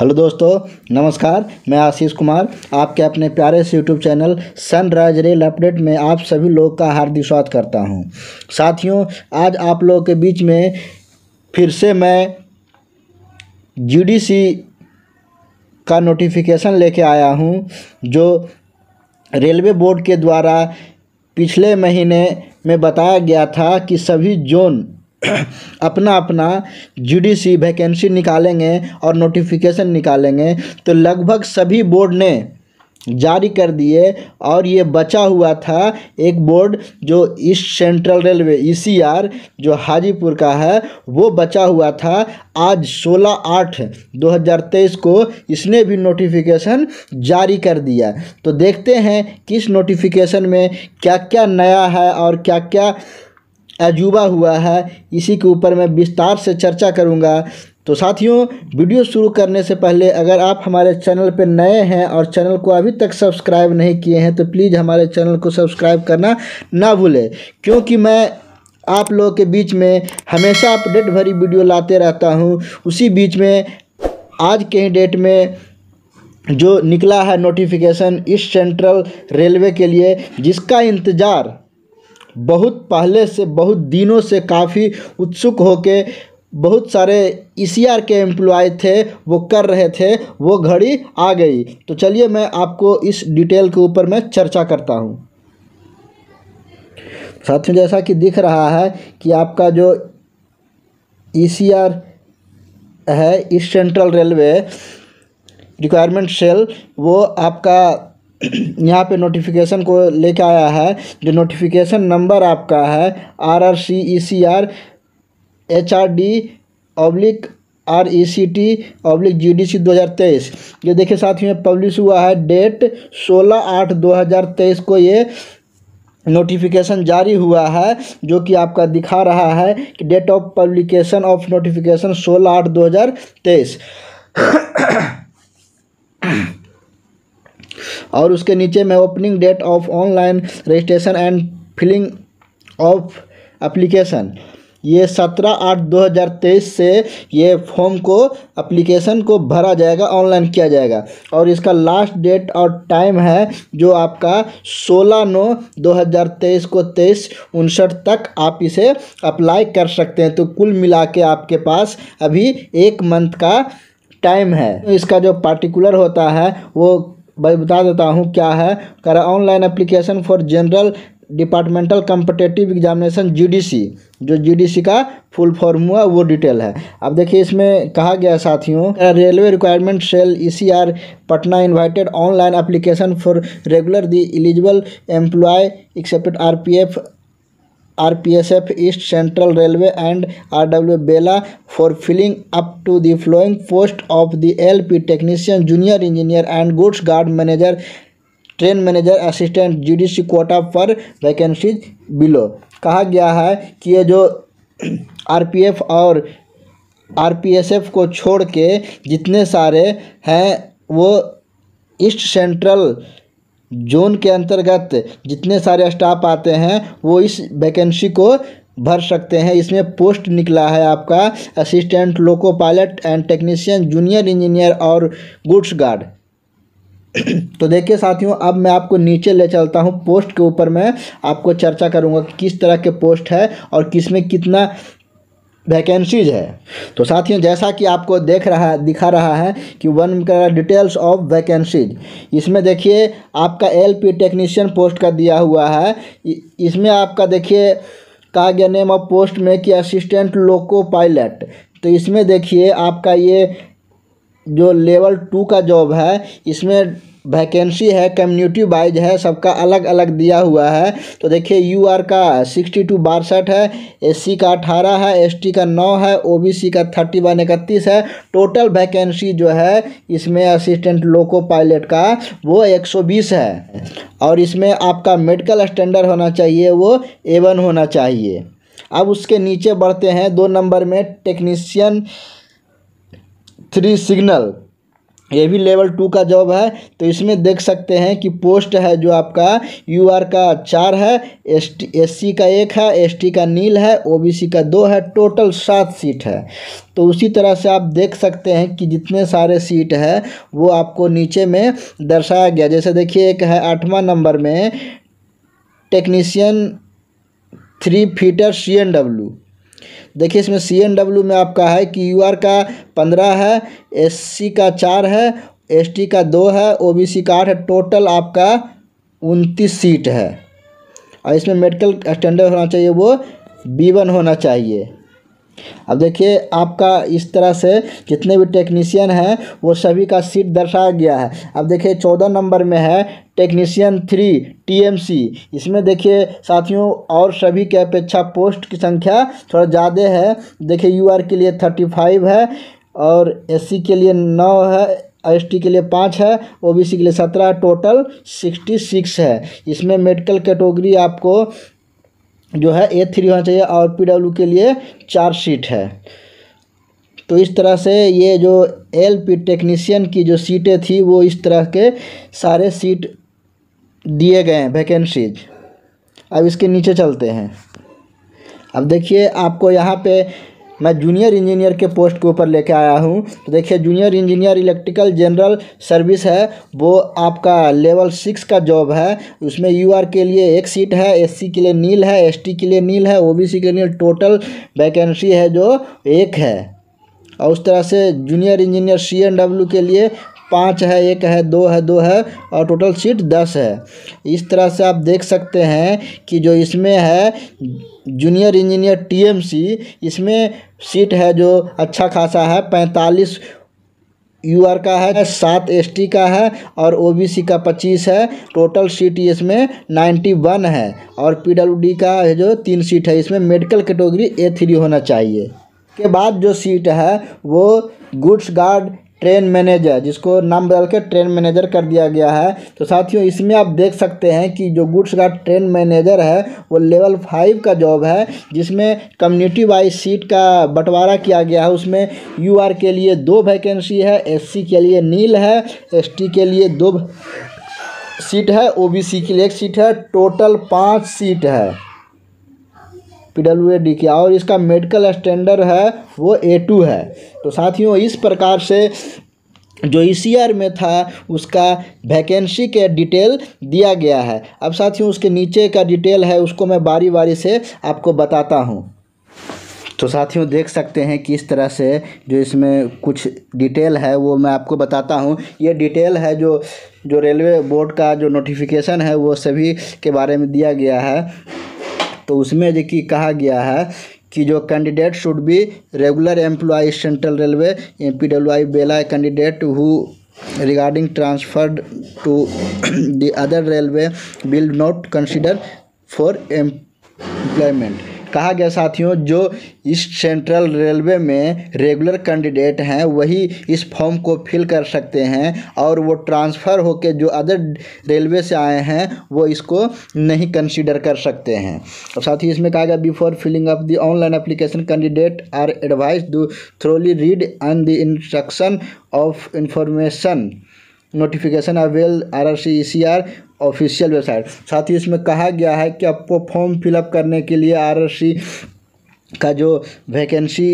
hello दोस्तों नमस्कार मैं आशीष कुमार आपके अपने प्यारे से YouTube channel Sunrise Rail Update में आप सभी लोग का हार्दिक स्वागत करता हूं साथियों आज आप लोगों के बीच में फिर से मैं जीडीसी का नोटिफिकेशन लेके आया हूं जो रेलवे बोर्ड के द्वारा पिछले महीने में बताया गया था कि सभी जोन अपना अपना यूडीसी वैकेंसी निकालेंगे और नोटिफिकेशन निकालेंगे तो लगभग सभी बोर्ड ने जारी कर दिए और ये बचा हुआ था एक बोर्ड जो ईस्ट सेंट्रल रेलवे ईसीआर जो हाजीपुर का है वो बचा हुआ था आज 16 आठ 2023 को इसने भी नोटिफिकेशन जारी कर दिया तो देखते हैं किस नोटिफिकेशन में क्या क्या नया है और क्या क्या अजूबा हुआ है इसी के ऊपर मैं विस्तार से चर्चा करूँगा तो साथियों वीडियो शुरू करने से पहले अगर आप हमारे चैनल पर नए हैं और चैनल को अभी तक सब्सक्राइब नहीं किए हैं तो प्लीज़ हमारे चैनल को सब्सक्राइब करना ना भूलें क्योंकि मैं आप लोगों के बीच में हमेशा अपडेट भरी वीडियो लाते रहता हूं उसी बीच में आज के ही डेट में जो निकला है नोटिफिकेशन ईस्ट सेंट्रल रेलवे के लिए जिसका इंतज़ार बहुत पहले से बहुत दिनों से काफ़ी उत्सुक के बहुत सारे ई सी आर के एम्प्लॉय थे वो कर रहे थे वो घड़ी आ गई तो चलिए मैं आपको इस डिटेल के ऊपर मैं चर्चा करता हूँ साथ में जैसा कि दिख रहा है कि आपका जो ई सी आर है East Central Railway requirement cell वो आपका यहाँ पे नोटिफिकेशन को लेके आया है जो नोटिफिकेशन नंबर आपका है R R C E C R H R D oblique R E C T oblique G D C दो हज़ार तेईस ये देखिए साथियों में पब्लिश हुआ है डेट सोलह आठ दो हज़ार तेईस को ये नोटिफिकेशन जारी हुआ है जो कि आपका दिखा रहा है कि date of publication of notification सोलह आठ दो हज़ार तेईस और उसके नीचे में opening date of online registration and filling of application ये सत्रह आठ दो हज़ार तेईस से ये फॉर्म को अप्लीकेशन को भरा जाएगा ऑनलाइन किया जाएगा और इसका लास्ट डेट और टाइम है जो आपका सोलह नौ दो हज़ार तेईस को तेईस उनसठ तक आप इसे अप्लाई कर सकते हैं तो कुल मिला के आपके पास अभी एक मंथ का टाइम है तो इसका जो पार्टिकुलर होता है वो भाई बता देता हूँ क्या है कह रहा online application for general departmental competitive examination GDC जो जीडीसी का फुल फॉर्म हुआ वो डिटेल है अब देखिए इसमें कहा गया साथियों railway requirement cell ECR Patna invited online application for regular the eligible employee excepted RPF R P S F East Central Railway and R W बेला for filling up to the following post of the P technician junior engineer and goods guard manager train manager assistant C quota पर vacancies below कहा गया है कि ये जो R P F और R P S F को छोड़ के जितने सारे हैं वो ईस्ट सेंट्रल जोन के अंतर्गत जितने सारे स्टाफ आते हैं वो इस वैकेंसी को भर सकते हैं इसमें पोस्ट निकला है आपका assistant loco pilot and technician junior engineer और गुड्स गार्ड तो देखिए साथियों अब मैं आपको नीचे ले चलता हूँ पोस्ट के ऊपर मैं आपको चर्चा करूँगा कि किस तरह के पोस्ट है और किस में कितना वैकेंसीज है तो साथियों जैसा कि आपको देख रहा दिखा रहा है कि वन का डिटेल्स ऑफ वैकेंसीज इसमें देखिए आपका एलपी टेक्नीशियन पोस्ट का दिया हुआ है इसमें आपका देखिए कहा गया नेम ऑफ पोस्ट में कि असिस्टेंट लोको पायलट तो इसमें देखिए आपका ये जो लेवल टू का जॉब है इसमें वैकेंसी है कम्युनिटी वाइज है सबका अलग अलग दिया हुआ है तो देखिए यू आर का सिक्सटी टू बासठ है एस सी का अठारह है एस टी का नौ है ओ बी सी का थर्टी वन इकतीस है टोटल वैकेंसी जो है इसमें असिस्टेंट लोको पायलट का वो एक सौ बीस है और इसमें आपका मेडिकल स्टैंडर्ड होना चाहिए वो एवन होना चाहिए अब उसके नीचे बढ़ते हैं दो नंबर में टेक्नीशियन थ्री सिग्नल ये भी लेवल टू का जॉब है तो इसमें देख सकते हैं कि पोस्ट है जो आपका यू आर का चार है एस टी एस सी का एक है एस टी का नील है ओ बी सी का दो है टोटल सात सीट है तो उसी तरह से आप देख सकते हैं कि जितने सारे सीट है वो आपको नीचे में दर्शाया गया जैसे देखिए एक है आठवां नंबर में technician three fitter C N W देखिए इसमें सी एन डब्ल्यू में आपका है कि यू आर का पंद्रह है एस सी का चार है एस टी का दो है ओ बी सी का आठ है टोटल आपका उनतीस सीट है और इसमें मेडिकल स्टैंडर्ड होना चाहिए वो बी वन होना चाहिए अब देखिए आपका इस तरह से जितने भी टेक्नीशियन हैं वो सभी का सीट दर्शाया गया है अब देखिए चौदह नंबर में है टेक्नीशियन थ्री टीएमसी इसमें देखिए साथियों और सभी के अपेक्षा पोस्ट की संख्या थोड़ा ज़्यादा है देखिए यूआर के लिए थर्टी फाइव है और एससी के लिए नौ है एस के लिए पाँच है ओबीसी के लिए सत्रह टोटल सिक्सटी सिक्स है इसमें मेडिकल कैटेगरी आपको जो है ए थ्री होना चाहिए और पी डब्ल्यू के लिए चार सीट है तो इस तरह से ये जो एल पी टेक्नीशियन की जो सीटें थी वो इस तरह के सारे सीट दिए गए हैं वैकेंसीज अब इसके नीचे चलते हैं अब देखिए आपको यहाँ पे मैं जूनियर इंजीनियर के पोस्ट के ऊपर लेके आया हूँ तो देखिए junior engineer electrical general service है वो आपका लेवल सिक्स का जॉब है उसमें यू आर के लिए एक सीट है एस के लिए नील है एस के लिए नील है ओ के लिए नील टोटल वैकेंसी है जो एक है और उस तरह से junior engineer C N W के लिए पाँच है एक है दो है दो है और टोटल सीट दस है इस तरह से आप देख सकते हैं कि जो इसमें है जूनियर इंजीनियर टीएमसी इसमें सीट है जो अच्छा खासा है पैंतालीस यू आर का है सात एस टी का है और ओ बी सी का पच्चीस है टोटल सीट इसमें नाइन्टी वन है और पी डब्ल्यू डी का जो तीन सीट है इसमें मेडिकल कैटेगरी ए थ्री होना चाहिए के बाद जो सीट है वो गुड्स गार्ड ट्रेन मैनेजर जिसको नाम बदल के ट्रेन मैनेजर कर दिया गया है तो साथियों इसमें आप देख सकते हैं कि जो गुड्स का ट्रेन मैनेजर है वो लेवल फाइव का जॉब है जिसमें कम्युनिटी वाइज सीट का बंटवारा किया गया है उसमें यू आर के लिए दो वैकेंसी है एस सी के लिए नील है एस टी के लिए दो सीट है ओ बी सी के लिए एक सीट है टोटल पाँच सीट है पी डब्ल्यू डी किया और इसका मेडिकल स्टैंडर्ड है वो ए टू है तो साथियों इस प्रकार से जो ई e में था उसका वैकेंसी के डिटेल दिया गया है अब साथियों उसके नीचे का डिटेल है उसको मैं बारी बारी से आपको बताता हूँ तो साथियों देख सकते हैं किस तरह से जो इसमें कुछ डिटेल है वो मैं आपको बताता हूँ ये डिटेल है जो जो रेलवे बोर्ड का जो नोटिफिकेशन है वो सभी के बारे में दिया गया है तो उसमें जो कि कहा गया है कि जो candidate should be regular employee central railway M P W I बेला candidate who regarding transferred to the other railway will not consider for employment कहा गया साथियों जो इस सेंट्रल रेलवे में रेगुलर कैंडिडेट हैं वही इस फॉर्म को फिल कर सकते हैं और वो ट्रांसफ़र होके जो अदर रेलवे से आए हैं वो इसको नहीं कंसीडर कर सकते हैं और साथ ही इसमें कहा गया before filling up the online application candidate are advise do thoroughly read and the instruction of information notification avail R R C E C R official website साथ ही इसमें कहा गया है कि आपको फॉर्म फिलअप करने के लिए आर का जो वैकेंसी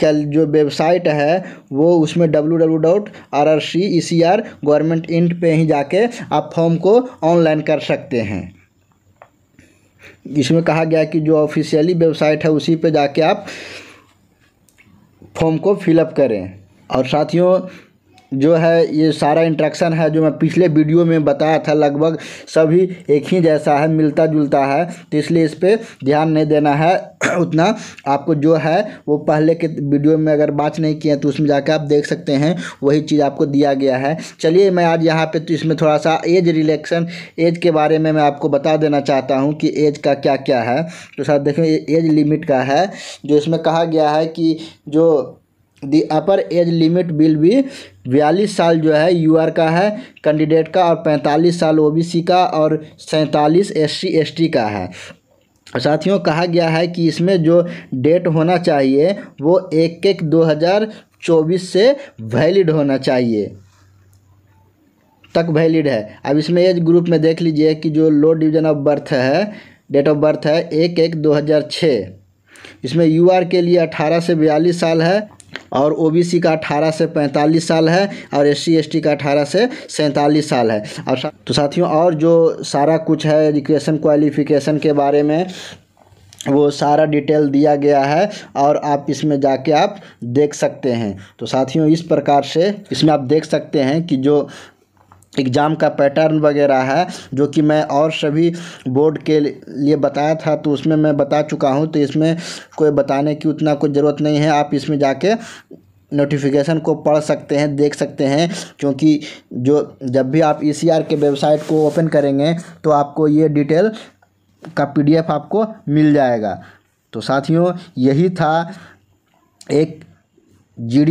का जो वेबसाइट है वो उसमें W W dot R R C E C R government इंट पर ही जाके आप फॉर्म को ऑनलाइन कर सकते हैं इसमें कहा गया कि जो ऑफिशियली वेबसाइट है उसी पे जाके आप फॉर्म को फिलअप करें और साथियों जो है ये सारा इंट्रैक्शन है जो मैं पिछले वीडियो में बताया था लगभग सभी एक ही जैसा है मिलता जुलता है तो इसलिए इस पर ध्यान नहीं देना है उतना आपको जो है वो पहले के वीडियो में अगर बात नहीं किए तो उसमें जाकर आप देख सकते हैं वही चीज़ आपको दिया गया है चलिए मैं आज यहाँ पे तो इसमें थोड़ा सा एज रिलेक्शन एज के बारे में मैं आपको बता देना चाहता हूँ कि एज का क्या क्या है तो सर देखें एज लिमिट का है जो इसमें कहा गया है कि जो the upper age limit will भी बयालीस साल जो है यूआर का है कैंडिडेट का और पैंतालीस साल ओबीसी का और सैंतालीस एससी एसटी का है साथियों कहा गया है कि इसमें जो डेट होना चाहिए वो एक एक दो हज़ार चौबीस से वैलिड होना चाहिए तक वैलिड है अब इसमें एज ग्रुप में देख लीजिए कि जो लो डिवीजन ऑफ बर्थ है डेट ऑफ बर्थ है एक एक दो हज़ार छः इसमें यूआर के लिए अठारह से बयालीस साल है और ओबीसी का 18 से 45 साल है और एस सी का 18 से सैंतालीस साल है और सा, तो साथियों और जो सारा कुछ है एजुकेशन क्वालिफिकेशन के बारे में वो सारा डिटेल दिया गया है और आप इसमें जाके आप देख सकते हैं तो साथियों इस प्रकार से इसमें आप देख सकते हैं कि जो एग्ज़ाम का पैटर्न वगैरह है जो कि मैं और सभी बोर्ड के लिए बताया था तो उसमें मैं बता चुका हूँ तो इसमें कोई बताने की उतना कोई ज़रूरत नहीं है आप इसमें जाके नोटिफिकेशन को पढ़ सकते हैं देख सकते हैं क्योंकि जो जब भी आप ई e के वेबसाइट को ओपन करेंगे तो आपको ये डिटेल का पी आपको मिल जाएगा तो साथियों यही था एक जी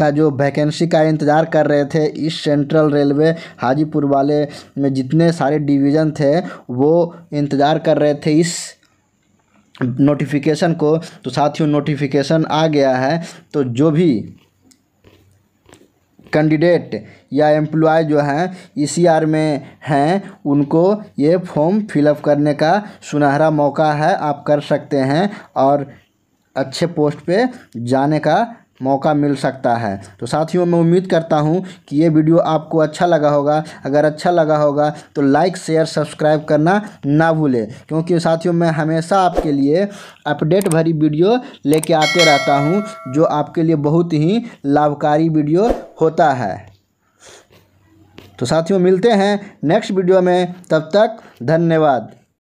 का जो वैकेंसी का इंतज़ार कर रहे थे इस सेंट्रल रेलवे हाजीपुर वाले में जितने सारे डिवीज़न थे वो इंतज़ार कर रहे थे इस नोटिफिकेशन को तो साथियों नोटिफिकेशन आ गया है तो जो भी कैंडिडेट या एम्प्लॉय जो हैं ई e में हैं उनको ये फॉर्म फिलअप करने का सुनहरा मौका है आप कर सकते हैं और अच्छे पोस्ट पे जाने का मौका मिल सकता है तो साथियों मैं उम्मीद करता हूँ कि ये वीडियो आपको अच्छा लगा होगा अगर अच्छा लगा होगा तो लाइक शेयर सब्सक्राइब करना ना भूलें क्योंकि साथियों मैं हमेशा आपके लिए अपडेट भरी वीडियो लेके आते रहता हूँ जो आपके लिए बहुत ही लाभकारी वीडियो होता है तो साथियों मिलते हैं नेक्स्ट वीडियो में तब तक धन्यवाद